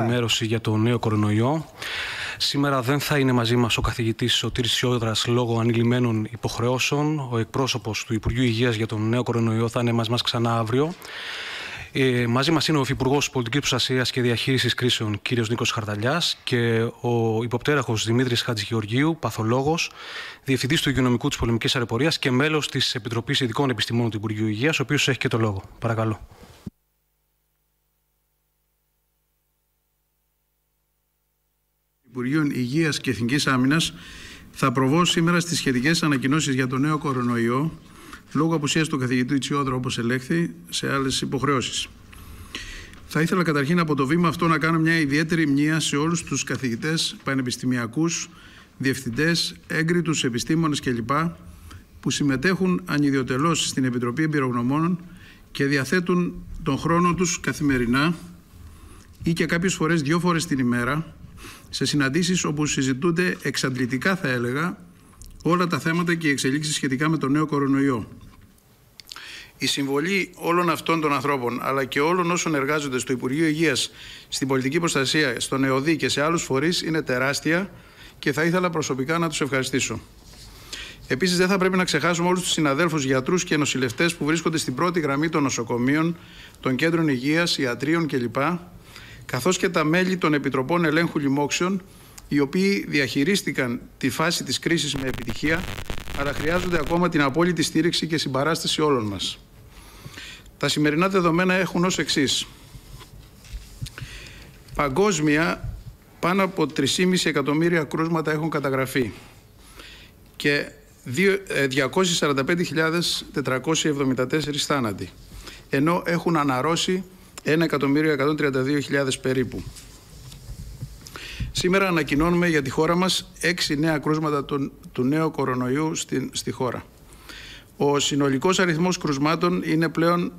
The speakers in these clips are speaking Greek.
ενημέρωση για το νέο κορονοϊό. Σήμερα δεν θα είναι μαζί μας ο καθηγητής Σωτήρης Σιόδρας λόγω ανηλυμένων υποχρεώσεων. Ο εκπρόσωπος του Υπουργείου Υγείας για τον νέο κορονοϊό θα είναι μαζί μας ξανά αύριο. Ε, μαζί μας είναι ο Υφυπουργός Πολιτικής Προστασίας και Διαχείρισης Κρίσεων, κ. Νίκο Χαρταλιά, και ο υποπτέραχος Δημήτρης Χατζηγεωργίου, παθολόγος, διευθυντής του Υγειονομικού της Πολεμικής Αεροπορίας και μέλος της Επιτροπής Ειδικών Επιστημών του Υπουργείου Υγείας, ο οποίος έχει και το λόγο. Παρακαλώ. Υπουργείων Υγείας και Εθνικής Άμυνας θα προβώ σήμερα στις σχετικές ανακοινώσεις για το νέο κορονοϊό λόγω απουσίας του καθηγητή Τσιόδρα όπως ελέγχθη σε άλλες υποχρεώσεις. Θα ήθελα καταρχήν από το βήμα αυτό να κάνω μια ιδιαίτερη μνήμα σε όλους τους καθηγητές, πανεπιστημιακούς, διευθυντές, έγκριτους επιστήμονες κλπ που συμμετέχουν ανιδιοτελώς στην Επιτροπή Εμπειρογνωμόνων και διαθέτουν τον χρόνο τους καθημερινά ή και κάποιες φορές δύο φορές την ημέρα σε συναντήσεις όπου συζητούνται εξαντλητικά θα έλεγα όλα τα θέματα και οι εξελίξεις σχετικά με το νέο κορονοϊό. Η συμβολή όλων αυτών των ανθρώπων, αλλά και όλων όσων εργάζονται στο Υπουργείο Υγείας, στην πολιτική προστασία, στον ΕΟΔΗ και σε άλλους φορείς είναι τεράστια και θα ήθελα προσωπικά να τους ευχαριστήσω. Επίσης, δεν θα πρέπει να ξεχάσουμε όλους τους συναδέλφους γιατρούς και νοσηλευτές που βρίσκονται στην πρώτη γραμμή των νοσοκομείων, των κέντρων υγείας, ιατρίων κλπ καθώς και τα μέλη των Επιτροπών Ελέγχου Λοιμόξεων, οι οποίοι διαχειρίστηκαν τη φάση της κρίσης με επιτυχία, αλλά χρειάζονται ακόμα την απόλυτη στήριξη και συμπαράσταση όλων μας. Τα σημερινά δεδομένα έχουν ως εξής. Παγκόσμια, πάνω από 3,5 εκατομμύρια κρούσματα έχουν καταγραφεί και 245.474 ε, θάνατοι, ενώ έχουν αναρρώσει 1.132.000 περίπου. Σήμερα ανακοινώνουμε για τη χώρα μας έξι νέα κρούσματα του, του νέου κορονοϊού στη, στη χώρα. Ο συνολικός αριθμός κρουσμάτων είναι πλέον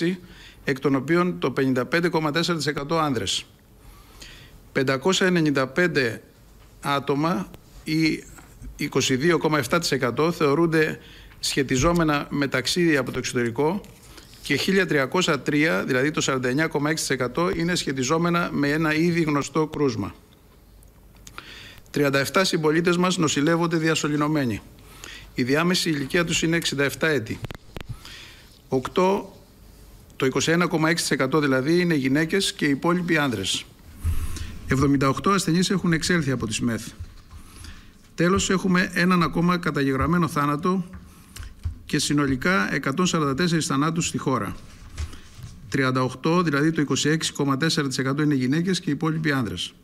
2.626, εκ των οποίων το 55,4% άνδρες. 595 άτομα ή 22,7% θεωρούνται σχετιζόμενα με ταξίδια από το εξωτερικό και 1.303, δηλαδή το 49,6% είναι σχετιζόμενα με ένα ήδη γνωστό κρούσμα. 37 συμπολίτες μας νοσηλεύονται διασωληνωμένοι. Η διάμεση ηλικία τους είναι 67 έτη. 8, το 21,6% δηλαδή είναι γυναίκες και οι υπόλοιποι άνδρες. 78 ασθενείς έχουν εξέλθει από τη ΣΜΕΘ. Τέλος έχουμε έναν ακόμα καταγεγραμμένο θάνατο και συνολικά 144 θανάτους στη χώρα. 38, δηλαδή το 26,4% είναι γυναίκες και οι υπόλοιποι άνδρες.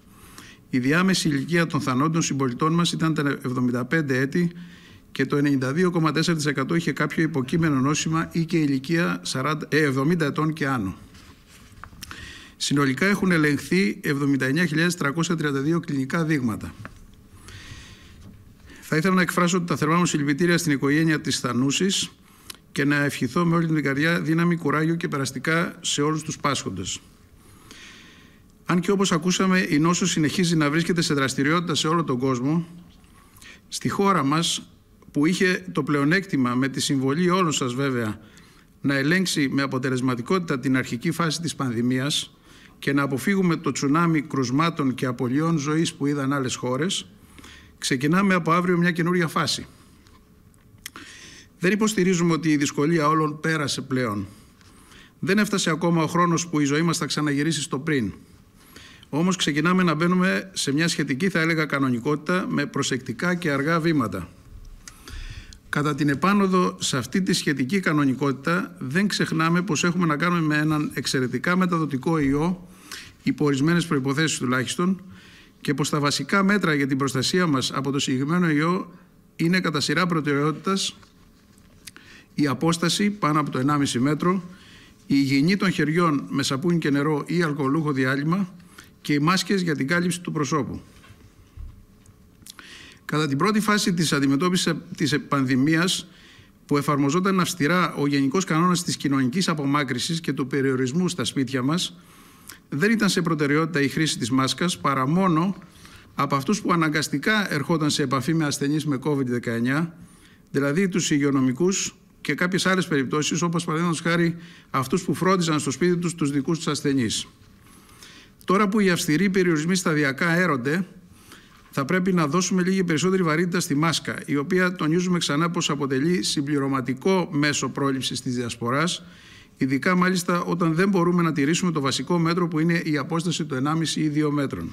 Η διάμεση ηλικία των θανόντων συμπολιτών μας ήταν τα 75 έτη και το 92,4% είχε κάποιο υποκείμενο νόσημα ή και ηλικία 70 ε, ετών και άνω. Συνολικά έχουν ελεγχθεί 79.332 κλινικά δείγματα. Θα ήθελα να εκφράσω τα θερμά μου συλληπιτήρια στην οικογένεια της Θανούσης και να ευχηθώ με όλη την καρδιά δύναμη, κουράγιο και περαστικά σε όλους τους πάσχοντες. Αν και όπως ακούσαμε, η νόσος συνεχίζει να βρίσκεται σε δραστηριότητα σε όλο τον κόσμο, στη χώρα μας που είχε το πλεονέκτημα με τη συμβολή όλων σας βέβαια να ελέγξει με αποτελεσματικότητα την αρχική φάση της πανδημίας και να αποφύγουμε το τσουνάμι κρουσμάτων και απολειών ζωής που είδαν άλλες χώρες, ξεκινάμε από αύριο μια καινούρια φάση. Δεν υποστηρίζουμε ότι η δυσκολία όλων πέρασε πλέον. Δεν έφτασε ακόμα ο χρόνος που η ζωή μας θα ξαναγυρίσει στο πριν. Όμως ξεκινάμε να μπαίνουμε σε μια σχετική, θα έλεγα, κανονικότητα με προσεκτικά και αργά βήματα. Κατά την επάνωδο σε αυτή τη σχετική κανονικότητα δεν ξεχνάμε πως έχουμε να κάνουμε με έναν εξαιρετικά μεταδοτικό ιό, υπό ορισμένες προϋποθέσεις τουλάχιστον, και πως τα βασικά μέτρα για την προστασία μας από το συγκεκριμένο ιό είναι κατά σειρά προτεραιότητας η απόσταση πάνω από το 1,5 μέτρο, η υγιεινή των χεριών με σαπούνι και νερό ή αλκοολούχο διάλειμμα και οι μάσκες για την κάλυψη του προσώπου. Κατά την πρώτη φάση της αντιμετώπισης της πανδημίας, που εφαρμοζόταν αυστηρά ο Γενικός Κανόνας της Κοινωνικής Απομάκρυσης και του περιορισμού στα σπίτια μας, δεν ήταν σε προτεραιότητα η χρήση της μάσκας παρά μόνο από αυτούς που αναγκαστικά ερχόταν σε επαφή με ασθενείς με COVID-19, δηλαδή τους υγειονομικούς και κάποιες άλλες περιπτώσεις, όπως παραδείγματος χάρη αυτούς που φρόντιζαν στο σπίτι τους τους δικούς τους ασθενείς. Τώρα που οι αυστηροί περιορισμοί σταδιακά έρονται, θα πρέπει να δώσουμε λίγη περισσότερη βαρύτητα στη μάσκα, η οποία τονίζουμε ξανά πως αποτελεί συμπληρωματικό μέσο πρόληψης της διασποράς Ειδικά μάλιστα όταν δεν μπορούμε να τηρήσουμε το βασικό μέτρο που είναι η απόσταση του 1,5 ή 2 μέτρων.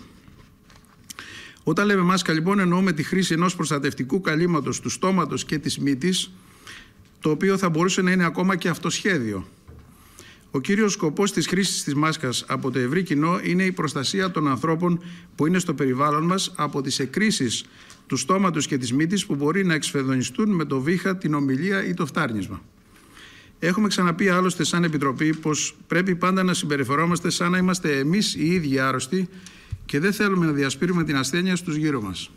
Όταν λέμε μάσκα λοιπόν εννοούμε τη χρήση ενός προστατευτικού καλύματος του στόματος και της μύτης το οποίο θα μπορούσε να είναι ακόμα και αυτοσχέδιο. Ο κύριος σκοπός της χρήσης της μάσκας από το ευρύ κοινό είναι η προστασία των ανθρώπων που είναι στο περιβάλλον μας από τις εκκρίσεις του στόματος και της μύτης που μπορεί να εξφεδονιστούν με το βήχα, την ομιλία ή το φτάρνισμα. Έχουμε ξαναπεί άλλωστε σαν Επιτροπή πως πρέπει πάντα να συμπεριφερόμαστε σαν να είμαστε εμείς οι ίδιοι άρρωστοι και δεν θέλουμε να διασπείρουμε την ασθένεια στους γύρω μας.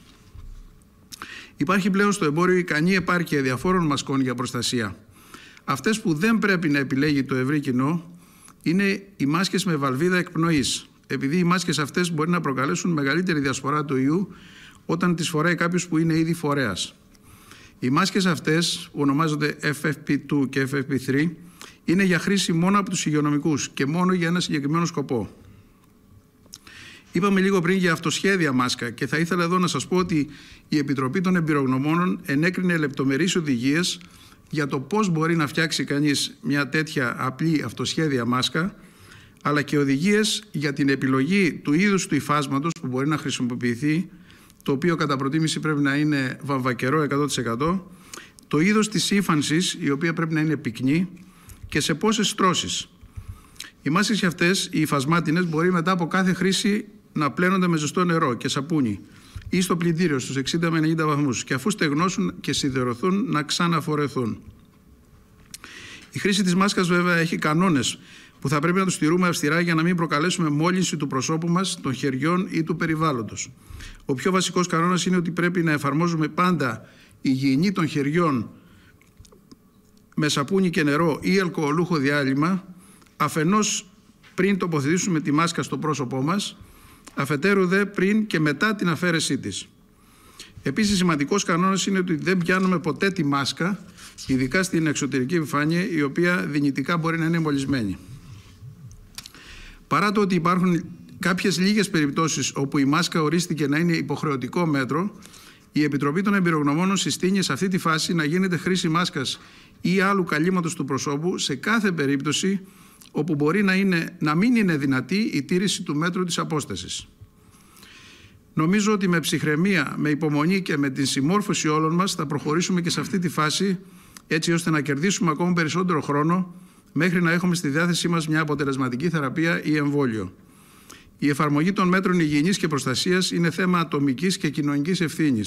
Υπάρχει πλέον στο εμπόριο ικανή επάρκεια διαφόρων μασκών για προστασία. Αυτές που δεν πρέπει να επιλέγει το ευρύ κοινό είναι οι μάσκες με βαλβίδα εκπνοής, επειδή οι μάσκες αυτές μπορεί να προκαλέσουν μεγαλύτερη διασπορά του ιού όταν τις φοράει κάποιος που είναι ήδη φορέας. Οι μάσκες αυτές, που ονομάζονται FFP2 και FFP3, είναι για χρήση μόνο από τους υγειονομικούς και μόνο για ένα συγκεκριμένο σκοπό. Είπαμε λίγο πριν για αυτοσχέδια μάσκα και θα ήθελα εδώ να σας πω ότι η Επιτροπή των Εμπειρογνωμόνων ενέκρινε λεπτομερείς οδηγίες για το πώς μπορεί να φτιάξει κανείς μια τέτοια απλή αυτοσχέδια μάσκα αλλά και οδηγίες για την επιλογή του είδους του υφάσματος που μπορεί να χρησιμοποιηθεί το οποίο κατά προτίμηση πρέπει να είναι βαμβακερό 100%, το είδος της ύφανσης, η οποία πρέπει να είναι πυκνή και σε πόσες στρώσεις. Οι μάσκες αυτές, οι υφασμάτινες, μπορεί μετά από κάθε χρήση να πλένονται με ζεστό νερό και σαπούνι ή στο πλυντήριο στους 60 με 90 βαθμούς και αφού στεγνώσουν και σιδερωθούν να ξαναφορεθούν. Η χρήση της μάσκας βέβαια έχει κανόνες που θα πρέπει να τους στηρούμε αυστηρά για να μην προκαλέσουμε μόλυνση του προσώπου μας, των χεριών ή του περιβάλλοντος. Ο πιο βασικός κανόνας είναι ότι πρέπει να εφαρμόζουμε πάντα υγιεινή των χεριών με σαπούνι και νερό ή αλκοολούχο διάλειμμα, αφενός πριν τοποθετήσουμε τη μάσκα στο πρόσωπό μας, αφετέρου δε πριν και μετά την αφαίρεσή της. Επίσης, σημαντικός κανόνας είναι ότι δεν πιάνουμε ποτέ τη μάσκα, ειδικά στην εξωτερική επιφάνεια, η οποία δυνητικά μπορεί να είναι μολυσμένη. Παρά το ότι υπάρχουν κάποιες λίγες περιπτώσεις όπου η μάσκα ορίστηκε να είναι υποχρεωτικό μέτρο, η Επιτροπή των Εμπειρογνωμόνων συστήνει σε αυτή τη φάση να γίνεται χρήση μάσκας ή άλλου καλύματος του προσώπου σε κάθε περίπτωση όπου μπορεί να, είναι, να μην είναι δυνατή η τήρηση του μέτρου της απόστασης. Νομίζω ότι με ψυχραιμία, με υπομονή και με την συμμόρφωση όλων μας θα προχωρήσουμε και σε αυτή τη φάση έτσι ώστε να κερδίσουμε ακόμα περισσότερο χρόνο μέχρι να έχουμε στη διάθεσή μας μια αποτελεσματική θεραπεία ή εμβόλιο. Η εφαρμογή των μέτρων υγιεινής και προστασίας είναι θέμα ατομικής και κοινωνικής ευθύνης.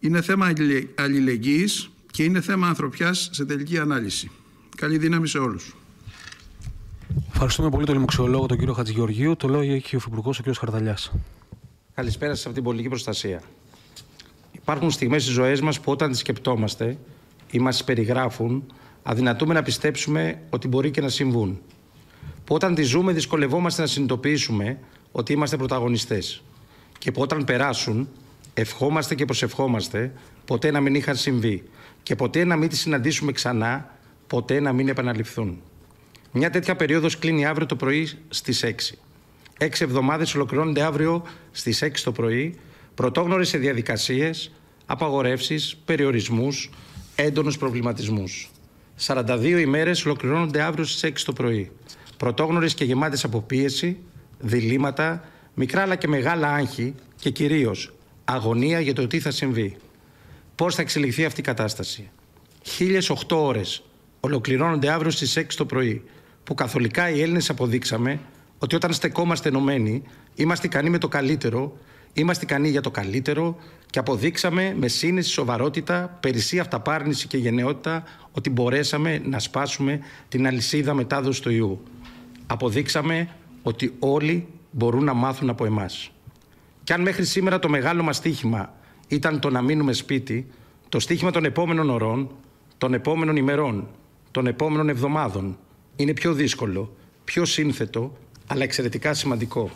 Είναι θέμα αλληλεγγύης και είναι θέμα ανθρωπιάς σε τελική ανάλυση. Καλή δύναμη σε όλους. Ευχαριστούμε πολύ τον λοιμοξιολόγο τον κύριο Χατζηγεωργίου. Το λόγο έχει ο Υφυπουργός ο κ. Χαρδαλιάς. Καλησπέρα σας από την πολιτική προστασία. Υπάρχουν στιγμές στις ζωές μας που όταν τις σκεπτόμαστε ή μας περιγράφουν αδυνατούμε να πιστέψουμε ότι μπορεί και να συμβούν. Που όταν τη ζούμε, δυσκολευόμαστε να συνειδητοποιήσουμε ότι είμαστε πρωταγωνιστές. Και που όταν περάσουν, ευχόμαστε και προσευχόμαστε ποτέ να μην είχαν συμβεί. Και ποτέ να μην τις συναντήσουμε ξανά, ποτέ να μην επαναληφθούν. Μια τέτοια περίοδος κλείνει αύριο το πρωί στις 6. Έξι εβδομάδες ολοκληρώνονται αύριο στις 6 το πρωί πρωτόγνωρες σε διαδικασίες, απαγορεύσεις, περιορισμούς, έντονους προβληματισμούς. 42 ημέρε ολοκληρώνονται αύριο στις 6 το πρωί. Πρωτόγνωρες και γεμάτες από πίεση, διλήμματα, μικρά αλλά και μεγάλα άγχη και κυρίως αγωνία για το τι θα συμβεί. Πώς θα εξελιχθεί αυτή η κατάσταση. 1008 ώρες ολοκληρώνονται αύριο στις 6 το πρωί, που καθολικά οι Έλληνες αποδείξαμε ότι όταν στεκόμαστε ενωμένοι, είμαστε ικανοί με το καλύτερο Είμαστε ικανοί για το καλύτερο και αποδείξαμε με σύνεση, σοβαρότητα, περισσή αυταπάρνηση και γενναιότητα ότι μπορέσαμε να σπάσουμε την αλυσίδα μετάδοσης του ιού. Αποδείξαμε ότι όλοι μπορούν να μάθουν από εμάς. Κι αν μέχρι σήμερα το μεγάλο μας στίχημα ήταν το να μείνουμε σπίτι, το στίχημα των επόμενων ωρών, των επόμενων ημερών, των επόμενων εβδομάδων είναι πιο δύσκολο, πιο σύνθετο, αλλά εξαιρετικά σημαντικό.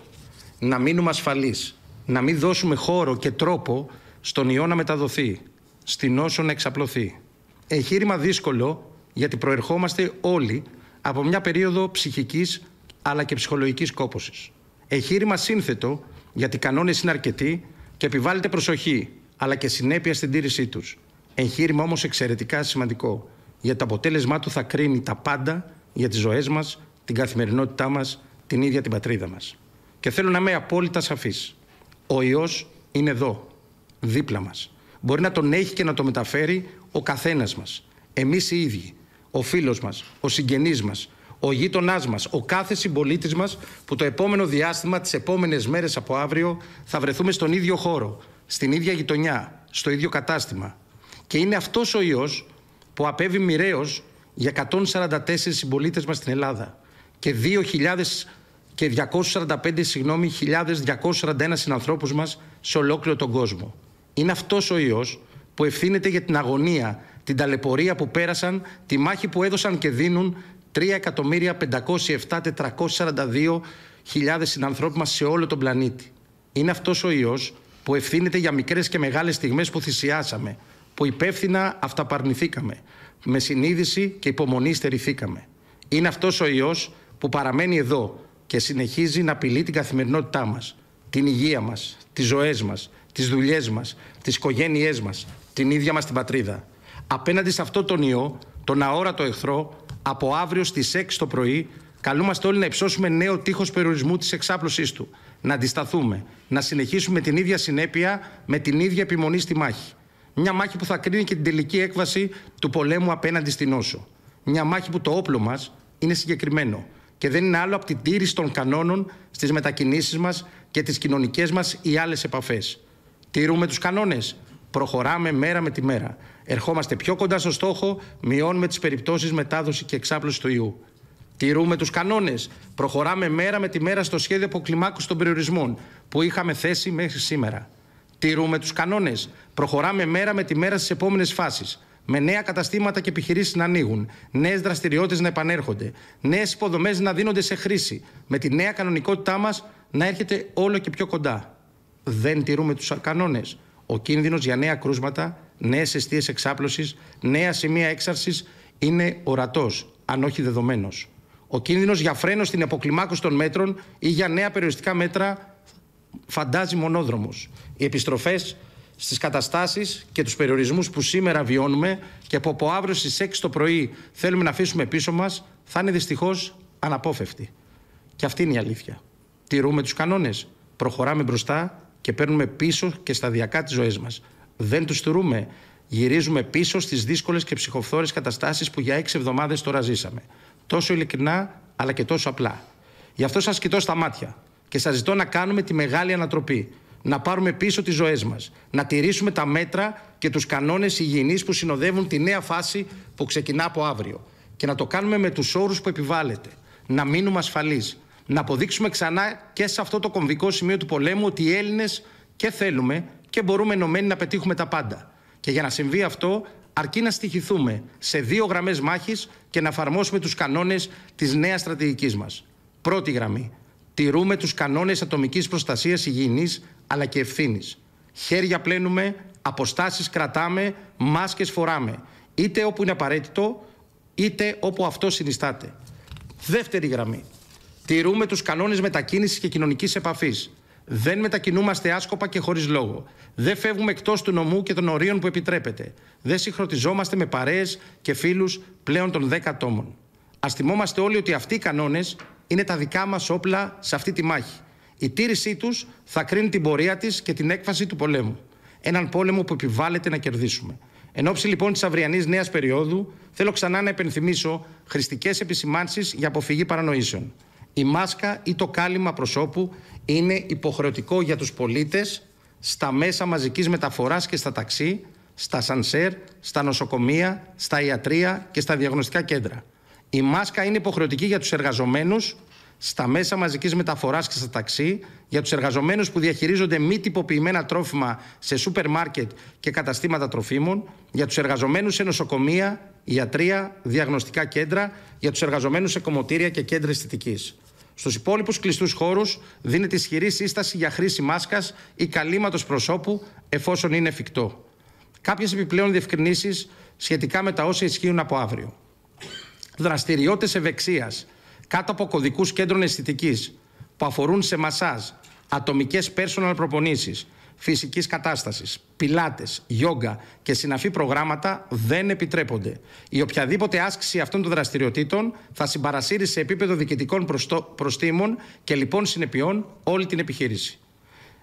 Να μείνουμε ασφαλείς, να μην δώσουμε χώρο και τρόπο στον ιό να μεταδοθεί, στην όσο να εξαπλωθεί. Εγχείρημα δύσκολο γιατί προερχόμαστε όλοι από μια περίοδο ψυχικής αλλά και ψυχολογικής κόπωσης. Εγχείρημα σύνθετο γιατί οι κανόνες είναι αρκετοί και επιβάλλεται προσοχή αλλά και συνέπεια στην τήρησή τους. Εγχείρημα όμως εξαιρετικά σημαντικό γιατί το αποτέλεσμά του θα κρίνει τα πάντα για τις ζωές μας, την καθημερινότητά μας, την ίδια την πατρίδα μας. Και θέλω να είμαι απόλυτα σαφής. Ο ιός είναι εδώ, δίπλα μας. Μπορεί να τον έχει και να το μεταφέρει ο καθένας μας. Εμείς οι ίδιοι, ο φίλος μας, ο συγγενής μας, ο γείτονάς μας, ο κάθε συμπολίτης μας που το επόμενο διάστημα, τις επόμενες μέρες από αύριο, θα βρεθούμε στον ίδιο χώρο, στην ίδια γειτονιά, στο ίδιο κατάστημα. Και είναι αυτός ο ιός που απέβει μοιραίο για 144 συμπολίτες μας στην Ελλάδα και 2.000 και 245 συγγνώμη, 1.241 συνανθρώπους μας σε ολόκληρο τον κόσμο. Είναι αυτός ο ιός που ευθύνεται για την αγωνία, την ταλαιπωρία που πέρασαν, τη μάχη που έδωσαν και δίνουν 3.507.442.000 συνανθρώπους μας σε όλο τον πλανήτη. Είναι αυτός ο ιός που ευθύνεται για μικρές και μεγάλες στιγμές που θυσιάσαμε, που υπεύθυνα αυταπαρνηθήκαμε, με συνείδηση και υπομονή στερηθήκαμε. Είναι αυτός ο ιός που παραμένει εδώ, και συνεχίζει να απειλεί την καθημερινότητά μας, την υγεία μας, τις ζωές μας, τις δουλειές μας, τις οικογένειές μας, την ίδια μας την πατρίδα. Απέναντι σε αυτό τον ιό, τον αόρατο εχθρό, από αύριο στις 6 το πρωί, καλούμαστε όλοι να υψώσουμε νέο τείχος περιορισμού της εξάπλωσής του, να αντισταθούμε, να συνεχίσουμε την ίδια συνέπεια με την ίδια επιμονή στη μάχη. Μια μάχη που θα κρίνει και την τελική έκβαση του πολέμου απέναντι στην όσο. Μια μάχη που το όπλο μας είναι συγκεκριμένο και δεν είναι άλλο από την τήρηση των κανόνων στις μετακινήσεις μας και τις κοινωνικές μας ή άλλες επαφές. Τηρούμε τους κανόνες. Προχωράμε μέρα με τη μέρα. Ερχόμαστε πιο κοντά στο στόχο, μειώνουμε τις περιπτώσεις μετάδοσης και εξάπλωσης του ιού. Τηρούμε τους κανόνες. Προχωράμε μέρα με τη μέρα στο σχέδιο αποκλιμάκωσης των περιορισμών που είχαμε θέσει μέχρι σήμερα. Τηρούμε τους κανόνες. Προχωράμε μέρα με τη μέρα στις επόμενες φάσεις με νέα καταστήματα και επιχειρήσεις να ανοίγουν, νέες δραστηριότητες να επανέρχονται, νέες υποδομές να δίνονται σε χρήση, με τη νέα κανονικότητά μας να έρχεται όλο και πιο κοντά. Δεν τηρούμε τους κανόνες. Ο κίνδυνος για νέα κρούσματα, νέες αιστείες εξάπλωσης, νέα σημεία έξαρσης είναι ορατός, αν όχι δεδομένος. Ο κίνδυνος για φρένο στην αποκλιμάκωση των μέτρων ή για νέα περιοριστικά μέτρα φαντάζει μονόδρομος. Οι επιστροφές στις καταστάσεις και τους περιορισμούς που σήμερα βιώνουμε και που από αύριο στις 6 το πρωί θέλουμε να αφήσουμε πίσω μας, θα είναι δυστυχώς αναπόφευτη. Και αυτή είναι η αλήθεια. Τηρούμε τους κανόνες, προχωράμε μπροστά και παίρνουμε πίσω και σταδιακά τις ζωές μας. Δεν τους τηρούμε. Γυρίζουμε πίσω στις δύσκολες και ψυχοφθόρες καταστάσεις που για έξι εβδομάδες τώρα ζήσαμε. Τόσο ειλικρινά, αλλά και τόσο απλά. Γι' αυτό σας κοιτώ στα μάτια και σας ζητώ να κάνουμε τη μεγάλη ανατροπή να πάρουμε πίσω τις ζωές μας, να τηρήσουμε τα μέτρα και τους κανόνες υγιεινής που συνοδεύουν τη νέα φάση που ξεκινά από αύριο και να το κάνουμε με τους όρους που επιβάλλεται, να μείνουμε ασφαλείς, να αποδείξουμε ξανά και σε αυτό το κομβικό σημείο του πολέμου ότι οι Έλληνες και θέλουμε και μπορούμε ενωμένοι να πετύχουμε τα πάντα. Και για να συμβεί αυτό αρκεί να στοιχηθούμε σε δύο γραμμές μάχης και να εφαρμόσουμε τους κανόνες της νέας στρατηγικής μας. Πρώτη γραμμή, Τηρούμε τους κανόνες ατομικής προστασίας υγιεινής αλλά και ευθύνης. Χέρια πλένουμε, αποστάσεις κρατάμε, μάσκες φοράμε. Είτε όπου είναι απαραίτητο, είτε όπου αυτό συνιστάται. Δεύτερη γραμμή. Τηρούμε τους κανόνες μετακίνησης και κοινωνικής επαφής. Δεν μετακινούμαστε άσκοπα και χωρίς λόγο. Δεν φεύγουμε εκτός του νομού και των ορίων που επιτρέπεται. Δεν συγχροτιζόμαστε με παρέες και φίλους πλέον των 10 τόμων Ας θυμόμαστε όλοι ότι αυτοί οι κανόνες είναι τα δικά μας όπλα σε αυτή τη μάχη. Η τήρησή τους θα κρίνει την πορεία της και την έκφαση του πολέμου. Έναν πόλεμο που επιβάλλεται να κερδίσουμε. Εν ώψη λοιπόν της αυριανής νέας περίοδου, θέλω ξανά να επενθυμίσω χρηστικές επισημάνσεις για αποφυγή παρανοήσεων. Η μάσκα ή το κάλυμα προσώπου είναι υποχρεωτικό για τους πολίτες στα μέσα μαζικής μεταφοράς και στα ταξί, στα σανσέρ, στα νοσοκομεία, στα ιατρία και στα διαγνωστικά κέντρα. Η μάσκα είναι υποχρεωτική για τους εργαζομένους στα μέσα μαζικής μεταφοράς και στα ταξί, για τους εργαζομένους που διαχειρίζονται μη τυποποιημένα τρόφιμα σε σούπερ μάρκετ και καταστήματα τροφίμων, για τους εργαζομένους σε νοσοκομεία, ιατρία, διαγνωστικά κέντρα, για τους εργαζομένους σε κομμωτήρια και κέντρα αισθητικής. Στους υπόλοιπους κλειστούς χώρους δίνεται ισχυρή σύσταση για χρήση μάσκας ή καλύματος προσώπου εφόσον είναι εφικτό. Κάποιες επιπλέον διευκρινήσεις σχετικά με τα όσα ισχύουν από αύριο δραστηριότητες ευεξίας κάτω από κωδικούς κέντρων αισθητικής που αφορούν σε μασάζ, ατομικές personal προπονήσεις, φυσικής κατάστασης, πιλάτες, γιόγκα και συναφή προγράμματα δεν επιτρέπονται. Η οποιαδήποτε άσκηση αυτών των δραστηριοτήτων θα συμπαρασύρει σε επίπεδο διοικητικών προστήμων και λοιπόν συνεπειών όλη την επιχείρηση.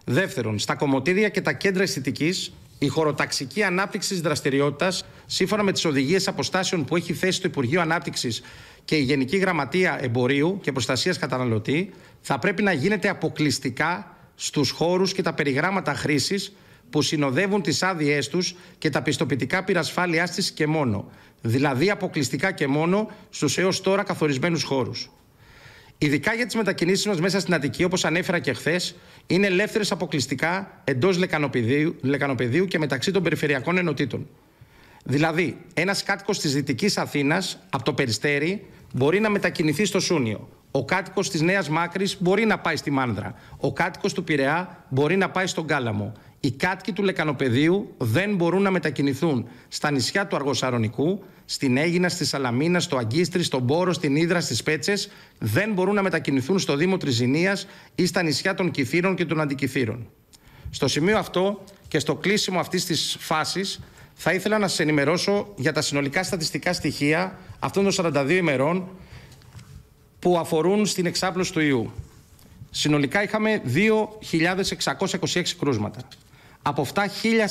Δεύτερον, στα κομμωτήρια και τα κέντρα αισθητικής η χωροταξική ανάπτυξης τη δραστηριότητας, σύμφωνα με τις οδηγίες αποστάσεων που έχει θέσει το Υπουργείο Ανάπτυξης και η Γενική Γραμματεία Εμπορίου και Προστασίας Καταναλωτή, θα πρέπει να γίνεται αποκλειστικά στους χώρους και τα περιγράμματα χρήσης που συνοδεύουν τις άδειές τους και τα πιστοποιητικά πυρασφάλειάς της και μόνο. Δηλαδή αποκλειστικά και μόνο στους έως τώρα καθορισμένους χώρους. Ειδικά για τις μετακινήσεις μα μέσα στην Αττική, όπως ανέφερα και χθες, είναι ελεύθερες αποκλειστικά εντός λεκανοπεδίου, και μεταξύ των περιφερειακών ενωτήτων. Δηλαδή, ένας κάτοικος της Δυτικής Αθήνας από το Περιστέρι μπορεί να μετακινηθεί στο Σούνιο. Ο κάτοικος της Νέας Μάκρης μπορεί να πάει στη Μάνδρα. Ο κάτοικος του Πειραιά μπορεί να πάει στον Κάλαμο. Οι κάτοικοι του Λεκανοπεδίου δεν μπορούν να μετακινηθούν στα νησιά του Αργοσαρονικού, στην Έγινα, στη Σαλαμίνα, στο Αγκίστρι, στον Πόρο, στην Ήδρα, στις Πέτσες. Δεν μπορούν να μετακινηθούν στο Δήμο Τριζινία ή στα νησιά των Κυθύρων και των Αντικυθύρων. Στο σημείο αυτό και στο κλείσιμο αυτής της φάσης, θα ήθελα να σας ενημερώσω για τα συνολικά στατιστικά στοιχεία αυτών των 42 ημερών που αφορούν στην εξάπλωση του ιού. Συνολικά είχαμε 2.626 κρούσματα. Από αυτά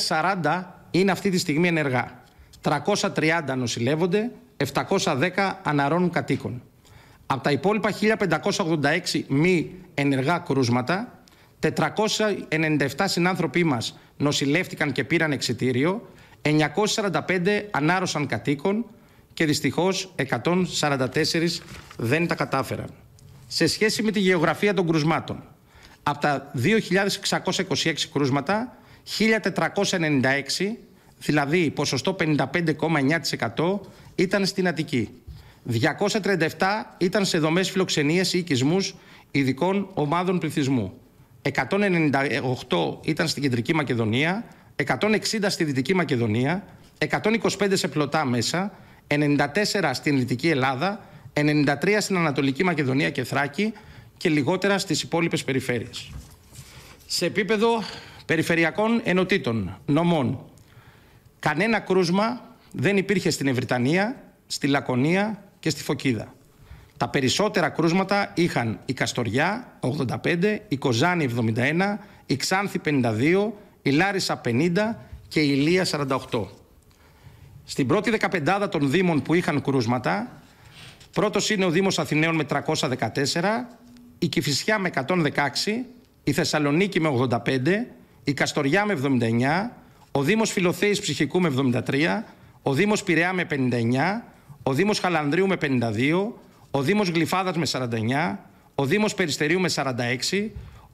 1.040 είναι αυτή τη στιγμή ενεργά. 330 νοσηλεύονται, 710 αναρώνουν κατοίκων. Από τα υπόλοιπα 1.586 μη ενεργά κρούσματα, 497 συνάνθρωποι μας νοσηλεύτηκαν και πήραν εξιτήριο, 945 ανάρρωσαν κατοίκων και δυστυχώς 144 δεν τα κατάφεραν. Σε σχέση με τη γεωγραφία των κρουσμάτων, από τα 2.626 κρούσματα, 1496, δηλαδή ποσοστό 55,9% ήταν στην Αττική. 237 ήταν σε δομές φιλοξενίας ή οικισμούς ειδικών ομάδων πληθυσμού. 198 ήταν στην Κεντρική Μακεδονία, 160 στη Δυτική Μακεδονία, 125 σε πλωτά μέσα, 94 στην Δυτική Ελλάδα, 93 στην Ανατολική Μακεδονία και Θράκη και λιγότερα στις υπόλοιπες περιφέρειες. Σε επίπεδο περιφερειακών ενωτήτων, νομών. Κανένα κρούσμα δεν υπήρχε στην Ευρυτανία, στη Λακωνία και στη Φωκίδα. Τα περισσότερα κρούσματα είχαν η Καστοριά 85, η Κοζάνη 71, η Ξάνθη 52, η Λάρισα 50 και η Ηλία 48. Στην πρώτη δεκαπεντάδα των Δήμων που είχαν κρούσματα, πρώτος είναι ο Δήμος Αθηναίων με 314, η Κηφισιά με 116, η Θεσσαλονίκη με 85, η Καστοριά με 79, ο Δήμος Φιλοθέης Ψυχικού με 73, ο Δήμος Πειραιά με 59, ο Δήμος Χαλανδρίου με 52, ο Δήμος Γλυφάδας με 49, ο Δήμος Περιστερίου με 46,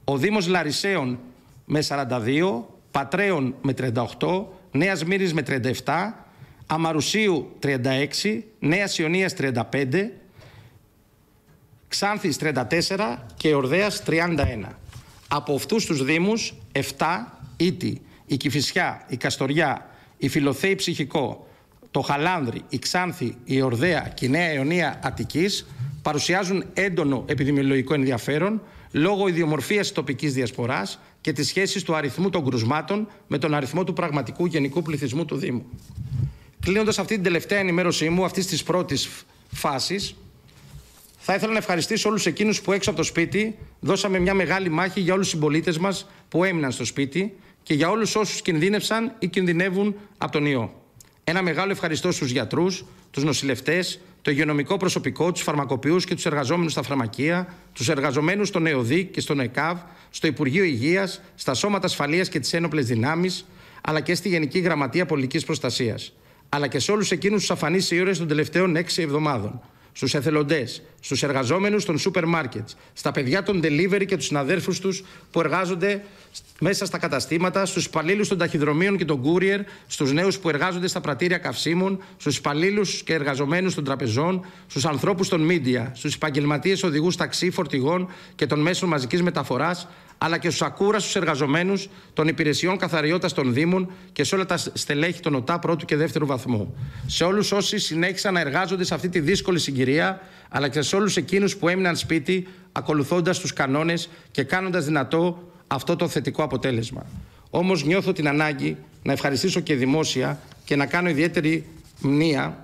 ο Δήμος Λαρισαίων με 42, Πατρέων με 38, Νέας Μύρης με 37, Αμαρουσίου 36, Νέας Ιωνίας 35, Ξάνθης 34 και Ορδέας 31. Από αυτούς τους Δήμους, 7 Ήτη, η Κυφυσιά, η Καστοριά, η Φιλοθέη Ψυχικό, το Χαλάνδρη, η Ξάνθη, η Ορδαία και η Νέα Ιωνία Αττικής παρουσιάζουν έντονο επιδημιολογικό ενδιαφέρον λόγω ιδιομορφίας τοπικής διασποράς και της σχέσης του αριθμού των κρουσμάτων με τον αριθμό του πραγματικού γενικού πληθυσμού του Δήμου. Κλείνοντας αυτή την τελευταία ενημέρωσή μου, αυτής της πρώτης φάσης, θα ήθελα να ευχαριστήσω όλους εκείνους που έξω από το σπίτι δώσαμε μια μεγάλη μάχη για όλους τους συμπολίτες μας που έμειναν στο σπίτι και για όλους όσους κινδύνευσαν ή κινδυνεύουν από τον ιό. Ένα μεγάλο ευχαριστώ στους γιατρούς, τους νοσηλευτές, το υγειονομικό προσωπικό, τους φαρμακοποιούς και τους εργαζόμενους στα φαρμακεία, τους εργαζομένους στον ΕΟΔΙΚ και στον ΕΚΑΒ, στο Υπουργείο Υγείας, στα Σώματα Ασφαλείας και τις Ένοπλες Δυνάμεις, αλλά και στη Γενική Γραμματεία Πολιτικής Προστασίας, αλλά και σε όλους εκείνους τους αφανείς ήρωες των τελευταίων έξι εβδομάδων στους εθελοντές, στους εργαζόμενους των σούπερ μάρκετ, στα παιδιά των delivery και τους συναδέρφους τους που εργάζονται μέσα στα καταστήματα, στους υπαλλήλους των ταχυδρομείων και των courier, στους νέους που εργάζονται στα πρατήρια καυσίμων, στους υπαλλήλους και εργαζομένους των τραπεζών, στους ανθρώπους των media, στους επαγγελματίες οδηγούς ταξί, φορτηγών και των μέσων μαζικής μεταφοράς, αλλά και στους ακούραστους εργαζομένους των υπηρεσιών καθαριότητας των Δήμων και σε όλα τα στελέχη των ΟΤΑ πρώτου και δεύτερου βαθμού. Σε όλους όσοι συνέχισαν να εργάζονται σε αυτή τη δύσκολη συγκυρία, αλλά και σε όλους εκείνους που έμειναν σπίτι, ακολουθώντας τους κανόνες και κάνοντας δυνατό αυτό το θετικό αποτέλεσμα. Όμως νιώθω την ανάγκη να ευχαριστήσω και δημόσια και να κάνω ιδιαίτερη μνήμα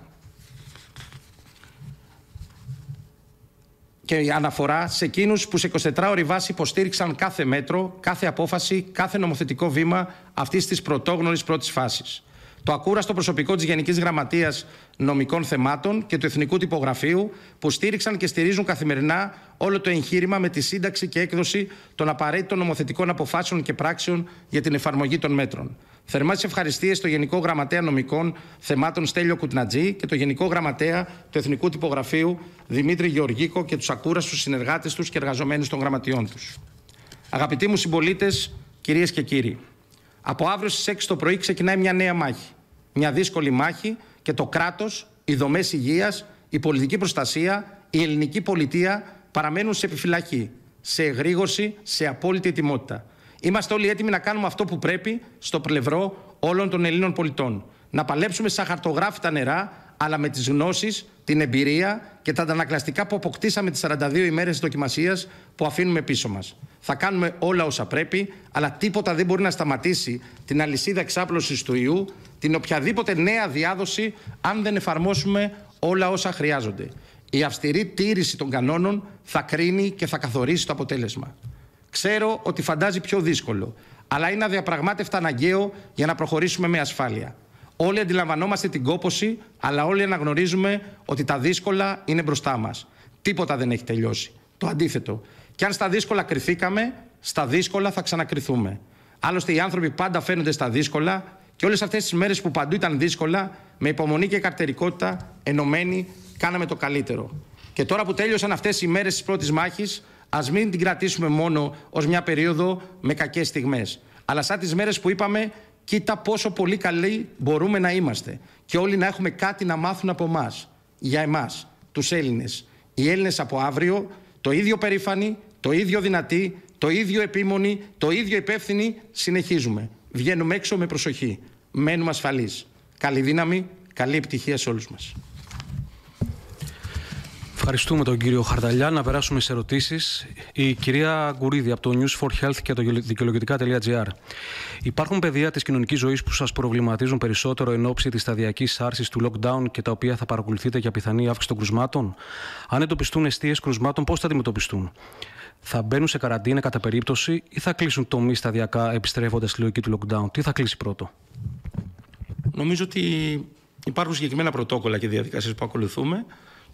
και η αναφορά σε εκείνους που σε 24ωρη βάση υποστήριξαν κάθε μέτρο, κάθε απόφαση, κάθε νομοθετικό βήμα αυτής της πρωτόγνωρης πρώτης φάσης το ακούραστο προσωπικό της Γενικής Γραμματείας Νομικών Θεμάτων και του Εθνικού Τυπογραφείου, που στήριξαν και στηρίζουν καθημερινά όλο το εγχείρημα με τη σύνταξη και έκδοση των απαραίτητων νομοθετικών αποφάσεων και πράξεων για την εφαρμογή των μέτρων. Θερμά τις ευχαριστίες στο Γενικό Γραμματέα Νομικών Θεμάτων Στέλιο Κουτνατζή και το Γενικό Γραμματέα του Εθνικού Τυπογραφείου Δημήτρη Γεωργίκο και τους ακούραστους συνεργάτες τους και εργαζομένους των γραμματιών τους. Αγαπητοί μου συμπολίτες, κυρίες και κύριοι. Από αύριο στις 6 το πρωί ξεκινάει μια νέα μάχη. Μια δύσκολη μάχη και το κράτος, οι δομές υγείας, η πολιτική προστασία, η ελληνική πολιτεία παραμένουν σε επιφυλακή, σε εγρήγορση, σε απόλυτη ετοιμότητα. Είμαστε όλοι έτοιμοι να κάνουμε αυτό που πρέπει στο πλευρό όλων των Ελλήνων πολιτών. Να παλέψουμε σαν χαρτογράφητα νερά αλλά με τις γνώσεις, την εμπειρία και τα αντανακλαστικά που αποκτήσαμε τις 42 ημέρε δοκιμασίας που αφήνουμε πίσω μας. Θα κάνουμε όλα όσα πρέπει, αλλά τίποτα δεν μπορεί να σταματήσει την αλυσίδα εξάπλωσης του ιού, την οποιαδήποτε νέα διάδοση, αν δεν εφαρμόσουμε όλα όσα χρειάζονται. Η αυστηρή τήρηση των κανόνων θα κρίνει και θα καθορίσει το αποτέλεσμα. Ξέρω ότι φαντάζει πιο δύσκολο, αλλά είναι αδιαπραγμάτευτα αναγκαίο για να προχωρήσουμε με ασφάλεια. Όλοι αντιλαμβανόμαστε την κόποση, αλλά όλοι αναγνωρίζουμε ότι τα δύσκολα είναι μπροστά μας. Τίποτα δεν έχει τελειώσει. Το αντίθετο. Και αν στα δύσκολα κρυθήκαμε, στα δύσκολα θα ξανακριθούμε. Άλλωστε, οι άνθρωποι πάντα φαίνονται στα δύσκολα και όλες αυτές τις μέρες που παντού ήταν δύσκολα, με υπομονή και καρτερικότητα, ενωμένοι, κάναμε το καλύτερο. Και τώρα που τέλειωσαν αυτές οι μέρες της πρώτης μάχης, ας μην την κρατήσουμε μόνο ως μια περίοδο με κακές στιγμές. Αλλά σαν τις μέρες που είπαμε Κοίτα πόσο πολύ καλοί μπορούμε να είμαστε και όλοι να έχουμε κάτι να μάθουν από εμάς, για εμάς, τους Έλληνες. Οι Έλληνες από αύριο το ίδιο περήφανοι, το ίδιο δυνατοί, το ίδιο επίμονοι, το ίδιο υπεύθυνοι συνεχίζουμε. Βγαίνουμε έξω με προσοχή. Μένουμε ασφαλείς. Καλή δύναμη, καλή επιτυχία σε όλους μας. Ευχαριστούμε τον κύριο Χαρταλιά. Να περάσουμε σε ερωτήσεις. Η κυρία Γκουρίδη από το News for Health και το δικαιολογητικά.gr. Υπάρχουν παιδιά της κοινωνικής ζωής που σας προβληματίζουν περισσότερο εν ώψη της σταδιακής άρσης του lockdown και τα οποία θα παρακολουθείτε για πιθανή αύξηση των κρουσμάτων. Αν εντοπιστούν αιστείες κρουσμάτων, πώς θα αντιμετωπιστούν. Θα μπαίνουν σε καραντίνα κατά περίπτωση ή θα κλείσουν τομείς σταδιακά επιστρέφοντας στη λογική του lockdown. Τι θα κλείσει πρώτο. Νομίζω ότι υπάρχουν συγκεκριμένα πρωτόκολλα και διαδικασίες που ακολουθούμε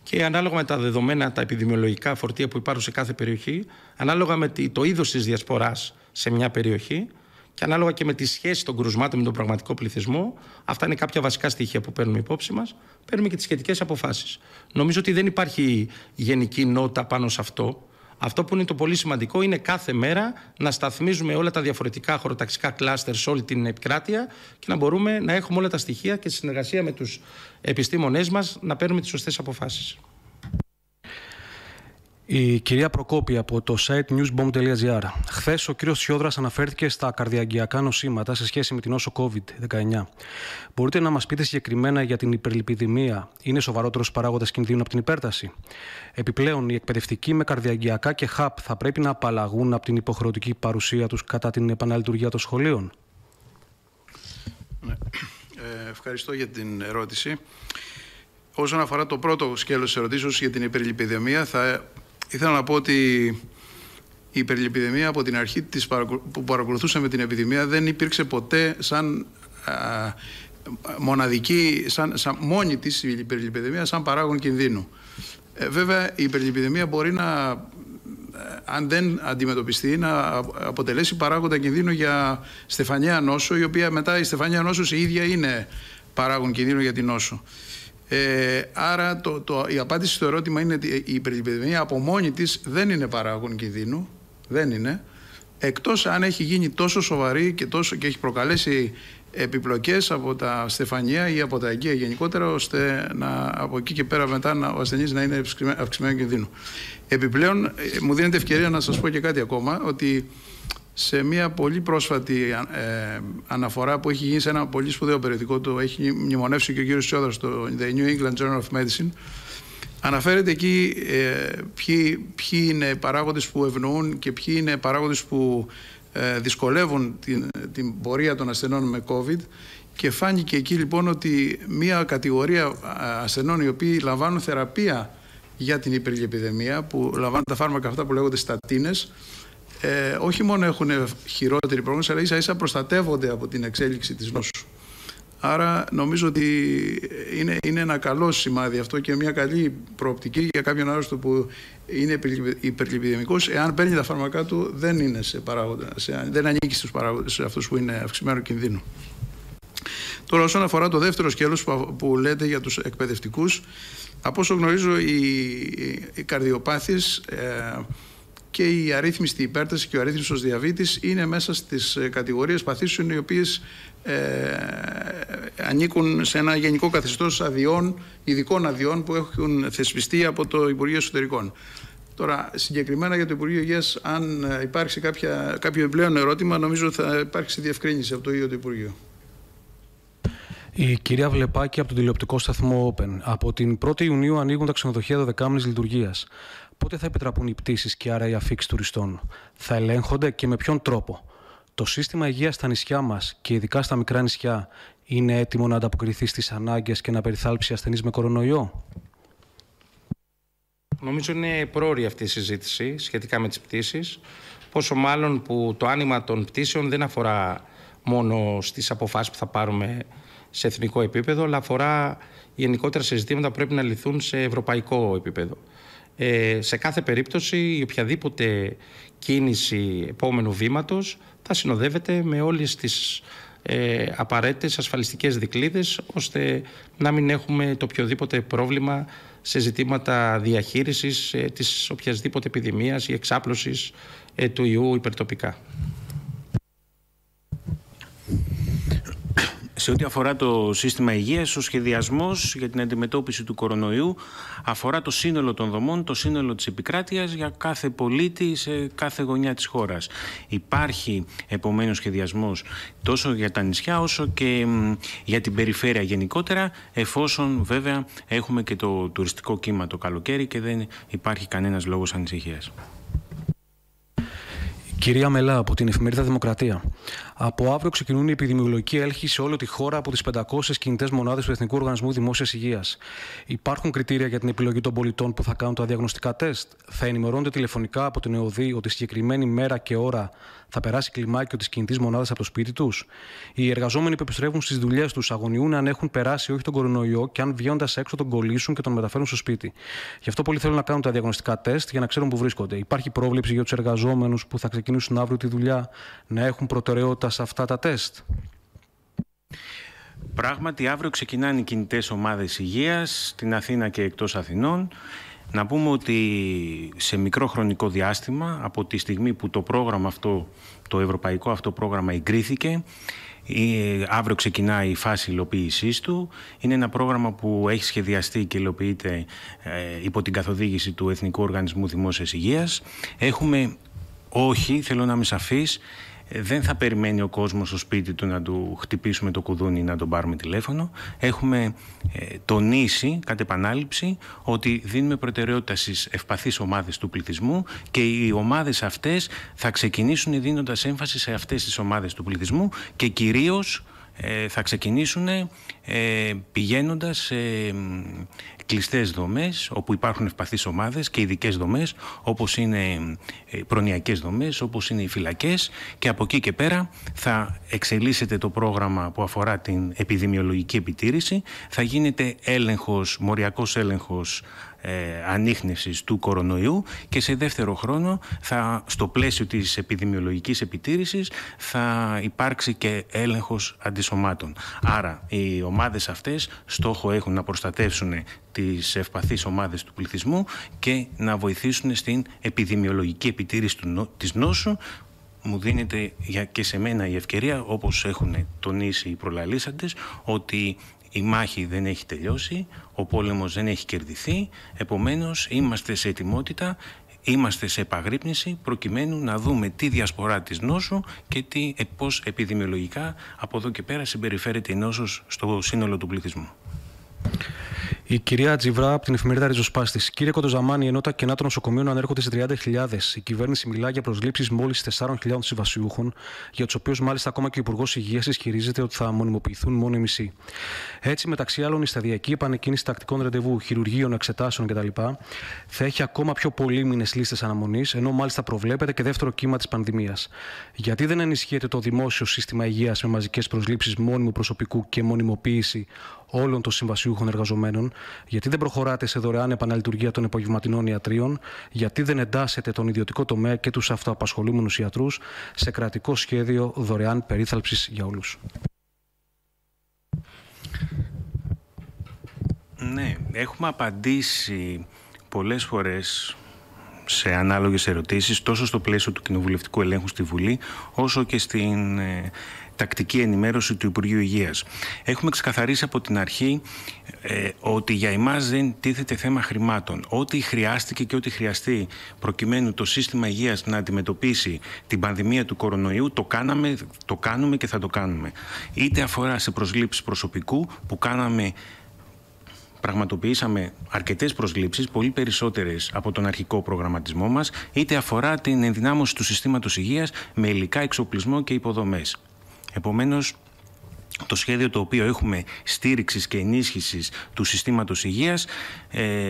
και ανάλογα με τα δεδομένα, τα επιδημιολογικά φορτία που υπάρχουν σε κάθε περιοχή, ανάλογα με το είδος της διασποράς σε μια περιοχή και ανάλογα και με τη σχέση των κρουσμάτων με τον πραγματικό πληθυσμό, αυτά είναι κάποια βασικά στοιχεία που παίρνουμε υπόψη μας, παίρνουμε και τις σχετικές αποφάσεις. Νομίζω ότι δεν υπάρχει γενική νότα πάνω σε αυτό. Αυτό που είναι το πολύ σημαντικό είναι κάθε μέρα να σταθμίζουμε όλα τα διαφορετικά χωροταξικά κλάστερ σε όλη την επικράτεια και να μπορούμε να έχουμε όλα τα στοιχεία και στη συνεργασία με τους επιστήμονές μας να παίρνουμε τις σωστές αποφάσεις. Η κυρία Προκόπη από το site newsbomb.gr. Χθες ο κύριος Σιόδρας αναφέρθηκε στα καρδιαγκιακά νοσήματα σε σχέση με την όσο COVID-19. Μπορείτε να μας πείτε συγκεκριμένα για την υπερληπιδημία, Είναι σοβαρότερος παράγοντας κινδύνου από την υπέρταση. Επιπλέον, οι εκπαιδευτικοί με καρδιαγκιακά και χαπ θα πρέπει να απαλλαγούν από την υποχρεωτική παρουσία τους κατά την επαναλειτουργία των σχολείων. Ναι. Ε, ευχαριστώ για την ερώτηση. Όσον αφορά το πρώτο σκέλος ερωτήσεως για την υπερληπιδεμία, θα Ήθελα να πω ότι η υπερλιπιδεμία από την αρχή της που παρακολουθούσαμε την επιδημία δεν υπήρξε ποτέ σαν μοναδική, σαν, σαν μόνη της η σαν παράγον κινδύνου. Ε, βέβαια η υπερλιπιδεμία μπορεί να ε, αν δεν αντιμετωπιστεί, να αποτελέσει παράγοντα κινδύνου για στεφανιά νόσο, η οποία μετά η στεφανιά νόσος η ίδια είναι παράγον κινδύνου για την νόσο. Ε, άρα το, το, η απάντηση στο ερώτημα είναι ότι η υπερλιπιδεμία από μόνη της δεν είναι παράγον κινδύνου, δεν είναι, εκτός αν έχει γίνει τόσο σοβαρή και, τόσο, και έχει προκαλέσει επιπλοκές από τα στεφανία ή από τα αγκία γενικότερα, ώστε να, από εκεί και πέρα μετά να, ο ασθενής να είναι αυξημένο κινδύνου. Επιπλέον, ε, μου δίνεται ευκαιρία να σας πω και κάτι ακόμα, ότι σε μια πολύ πρόσφατη ε, αναφορά που έχει γίνει σε ένα πολύ σπουδαίο περιοδικό το έχει μνημονεύσει και ο κύριος Τσόδρας στο The New England Journal of Medicine αναφέρεται εκεί ε, ποιοι, ποιοι είναι παράγοντες που ευνοούν και ποιοι είναι παράγοντες που ε, δυσκολεύουν την, την πορεία των ασθενών με COVID και φάνηκε εκεί λοιπόν ότι μια κατηγορία ε, ασθενών οι οποίοι λαμβάνουν θεραπεία για την υπηρελική που λαμβάνουν τα φάρμακα αυτά που λέγονται στατίνες ε, όχι μόνο έχουν χειρότερη πρόγνωση, αλλά ίσα ίσα προστατεύονται από την εξέλιξη της νόσου. Άρα νομίζω ότι είναι, είναι ένα καλό σημάδι αυτό και μια καλή προοπτική για κάποιον άρρωστο που είναι υπερλιπιδημικός. Εάν παίρνει τα φάρμακά του δεν είναι σε παράγοντα, δεν ανήκει στους παράγοντες σε αυτούς που είναι αυξημένο κινδύνου. Τώρα όσον αφορά το δεύτερο σκέλος που, που λέτε για τους εκπαιδευτικούς, από όσο γνωρίζω οι, οι Ε, και η αρρύθμιστη υπέρταση και ο αρρύθμιστος διαβήτης είναι μέσα στις ε, κατηγορίες παθήσεων οι οποίες ε, ανήκουν σε ένα γενικό καθεστώς αδειών, ειδικών αδειών που έχουν θεσπιστεί από το Υπουργείο Εσωτερικών. Τώρα, συγκεκριμένα για το Υπουργείο Υγείας, αν ε, υπάρξει κάποια, κάποιο επιπλέον ερώτημα, νομίζω θα υπάρξει διευκρίνηση από το ίδιο το Υπουργείο. Η κυρία Βλεπάκη από τον τηλεοπτικό σταθμό Open. Από την 1η Ιουνίου ανοίγουν τα ξενοδοχεία 12 λειτουργίας πότε θα επιτραπούν οι πτήσεις και άρα οι αφήξεις τουριστών. Θα ελέγχονται και με ποιον τρόπο. Το σύστημα υγείας στα νησιά μας και ειδικά στα μικρά νησιά είναι έτοιμο να ανταποκριθεί στις ανάγκες και να περιθάλψει ασθενείς με κορονοϊό. Νομίζω είναι πρόορη αυτή η συζήτηση σχετικά με τις πτήσεις. Πόσο μάλλον που το άνοιγμα των πτήσεων δεν αφορά μόνο στις αποφάσεις που θα πάρουμε σε εθνικό επίπεδο, αλλά αφορά γενικότερα σε ζητήματα που πρέπει να λυθούν σε ευρωπαϊκό επίπεδο. Ε, σε κάθε περίπτωση η οποιαδήποτε κίνηση επόμενου βήματος θα συνοδεύεται με όλες τις ε, απαραίτητες ασφαλιστικές δικλίδες ώστε να μην έχουμε το οποιοδήποτε πρόβλημα σε ζητήματα διαχείρισης ε, της οποιασδήποτε επιδημίας ή εξάπλωσης ε, του ιού υπερτοπικά. Σε ό,τι αφορά το σύστημα υγείας, ο σχεδιασμός για την αντιμετώπιση του κορονοϊού αφορά το σύνολο των δομών, το σύνολο της επικράτειας για κάθε πολίτη σε κάθε γωνιά της χώρας. Υπάρχει επομένως σχεδιασμός τόσο για τα νησιά όσο και για την περιφέρεια γενικότερα, εφόσον βέβαια έχουμε και το τουριστικό κύμα το καλοκαίρι και δεν υπάρχει κανένας λόγος ανησυχίας. Κυρία Μελά από την εφημερίδα Δημοκρατία. Από αύριο ξεκινούν οι επιδημιολογικοί έλεγχοι σε όλη τη χώρα από τις 500 κινητές μονάδες του Εθνικού Οργανισμού Δημόσιας Υγείας. Υπάρχουν κριτήρια για την επιλογή των πολιτών που θα κάνουν τα διαγνωστικά τεστ. Θα ενημερώνονται τηλεφωνικά από την ΕΟΔΗ ότι συγκεκριμένη μέρα και ώρα θα περάσει κλιμάκιο της κινητής μονάδας από το σπίτι τους. Οι εργαζόμενοι που επιστρέφουν στις δουλειές τους αγωνιούν αν έχουν περάσει όχι τον κορονοϊό και αν βγαίνοντας έξω τον κολλήσουν και τον μεταφέρουν στο σπίτι. Γι' αυτό πολλοί θέλουν να κάνουν τα διαγνωστικά τεστ για να ξέρουν που βρίσκονται. Υπάρχει πρόβλεψη για τους εργαζόμενους που θα ξεκινήσουν ξεκινήσουν αύριο τη δουλειά να έχουν προτεραιότητα σε αυτά τα τεστ. Πράγματι, αύριο ξεκινάνε οι κινητές ομάδες υγείας στην Αθήνα και εκτός Αθηνών. Να πούμε ότι σε μικρό χρονικό διάστημα, από τη στιγμή που το πρόγραμμα αυτό, το ευρωπαϊκό αυτό πρόγραμμα εγκρίθηκε, αύριο ξεκινάει η φάση υλοποίησής του. Είναι ένα πρόγραμμα που έχει σχεδιαστεί και υλοποιείται ε, υπό την καθοδήγηση του Εθνικού Οργανισμού Δημόσιας Υγείας. Έχουμε όχι, θέλω να είμαι σαφής. Ε, δεν θα περιμένει ο κόσμος στο σπίτι του να του χτυπήσουμε το κουδούνι ή να τον πάρουμε τηλέφωνο. Έχουμε ε, τονίσει κατ' επανάληψη ότι δίνουμε προτεραιότητα στις ευπαθείς ομάδες του πληθυσμού και οι ομάδες αυτές θα ξεκινήσουν δίνοντας έμφαση σε αυτές τις ομάδες του πληθυσμού και κυρίως ε, θα ξεκινήσουν ε, πηγαίνοντας σε κλειστές δομές όπου υπάρχουν ευπαθείς ομάδες και ειδικές δομές όπως είναι ε, προνοιακές δομές, όπως είναι οι φυλακές και από εκεί και πέρα θα εξελίσσεται το πρόγραμμα που αφορά την επιδημιολογική επιτήρηση, θα γίνεται έλεγχος, μοριακός έλεγχος ε, του κορονοϊού και σε δεύτερο χρόνο θα, στο πλαίσιο της επιδημιολογικής επιτήρησης θα υπάρξει και έλεγχος αντισωμάτων. Άρα οι ομάδες αυτές στόχο έχουν να προστατεύσουν τις ευπαθείς ομάδες του πληθυσμού και να βοηθήσουν στην επιδημιολογική επιτήρηση της νόσου μου δίνεται και σε μένα η ευκαιρία, όπως έχουν τονίσει οι προλαλήσαντες, ότι η μάχη δεν έχει τελειώσει, ο πόλεμος δεν έχει κερδιθεί, επομένως είμαστε σε ετοιμότητα, είμαστε σε επαγρύπνηση προκειμένου να δούμε τι διασπορά της νόσου και τι, πώς επιδημιολογικά από εδώ και πέρα συμπεριφέρεται η νόσος στο σύνολο του πληθυσμού. Η κυρία Τζιβρά από την εφημερίδα Ριζοσπάστης. Κύριε Κοντοζαμάνη, ενώ τα κενά των νοσοκομείων ανέρχονται στι 30.000. Η κυβέρνηση μιλά για προσλήψεις μόλις 4.000 συμβασιούχων, για τους οποίους μάλιστα ακόμα και ο Υπουργός Υγείας ισχυρίζεται ότι θα μονιμοποιηθούν μόνο οι μισοί. Έτσι, μεταξύ άλλων, η σταδιακή επανεκκίνηση τακτικών ραντεβού, χειρουργείων, εξετάσεων κτλ. θα έχει ακόμα πιο πολύμηνε λίστες αναμονής, ενώ μάλιστα προβλέπεται και δεύτερο κύμα της πανδημίας. Γιατί δεν ενισχύεται το δημόσιο σύστημα υγείας με μαζικές προσλήψεις μόνιμου προσωπικού και μονιμοποίηση όλων των συμβασιούχων εργαζομένων, γιατί δεν προχωράτε σε δωρεάν επαναλειτουργία των επαγγελματινών ιατρίων, γιατί δεν εντάσσετε τον ιδιωτικό τομέα και τους αυτοαπασχολούμενους ιατρούς σε κρατικό σχέδιο δωρεάν περίθαλψης για όλους. Ναι, έχουμε απαντήσει πολλές φορές σε ανάλογες ερωτήσεις τόσο στο πλαίσιο του κοινοβουλευτικού ελέγχου στη Βουλή όσο και στην ε, τακτική ενημέρωση του Υπουργείου Υγείας. Έχουμε ξεκαθαρίσει από την αρχή ε, ότι για εμάς δεν τίθεται θέμα χρημάτων. Ό,τι χρειάστηκε και ό,τι χρειαστεί προκειμένου το σύστημα υγείας να αντιμετωπίσει την πανδημία του κορονοϊού, το κάναμε, το κάνουμε και θα το κάνουμε. Είτε αφορά σε προσλήψεις προσωπικού που κάναμε πραγματοποιήσαμε αρκετές προσλήψεις, πολύ περισσότερες από τον αρχικό προγραμματισμό μας, είτε αφορά την ενδυνάμωση του συστήματος υγείας με υλικά εξοπλισμό και υποδομές. Επομένως, το σχέδιο το οποίο έχουμε στήριξης και ενίσχυσης του συστήματος υγείας ε,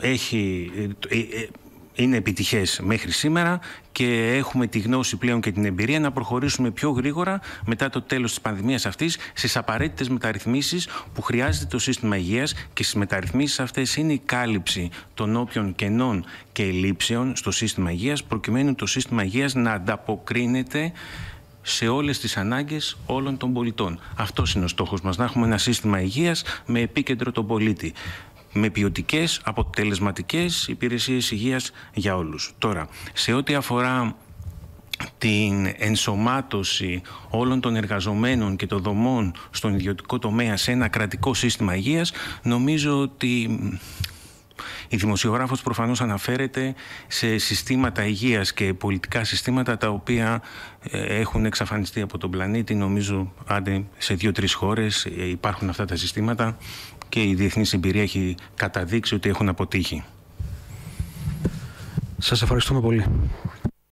έχει, ε, ε, είναι επιτυχές μέχρι σήμερα και έχουμε τη γνώση πλέον και την εμπειρία να προχωρήσουμε πιο γρήγορα μετά το τέλος της πανδημίας αυτής στις απαραίτητες μεταρρυθμίσεις που χρειάζεται το σύστημα υγείας και στις μεταρρυθμίσεις αυτές είναι η κάλυψη των όποιων κενών και ελλείψεων στο σύστημα υγείας προκειμένου το σύστημα υγείας να ανταποκρίνεται σε όλες τις ανάγκες όλων των πολιτών. Αυτός είναι ο στόχος μας, να έχουμε ένα σύστημα υγείας με επίκεντρο τον πολίτη με ποιοτικές, αποτελεσματικές υπηρεσίες υγείας για όλους. Τώρα, σε ό,τι αφορά την ενσωμάτωση όλων των εργαζομένων και των δομών στον ιδιωτικό τομέα σε ένα κρατικό σύστημα υγείας νομίζω ότι η δημοσιογράφος προφανώς αναφέρεται σε συστήματα υγείας και πολιτικά συστήματα τα οποία ε, έχουν εξαφανιστεί από τον πλανήτη. Νομίζω άντε σε δύο-τρεις χώρες ε, υπάρχουν αυτά τα συστήματα και η διεθνής εμπειρία έχει καταδείξει ότι έχουν αποτύχει. Σας ευχαριστούμε πολύ.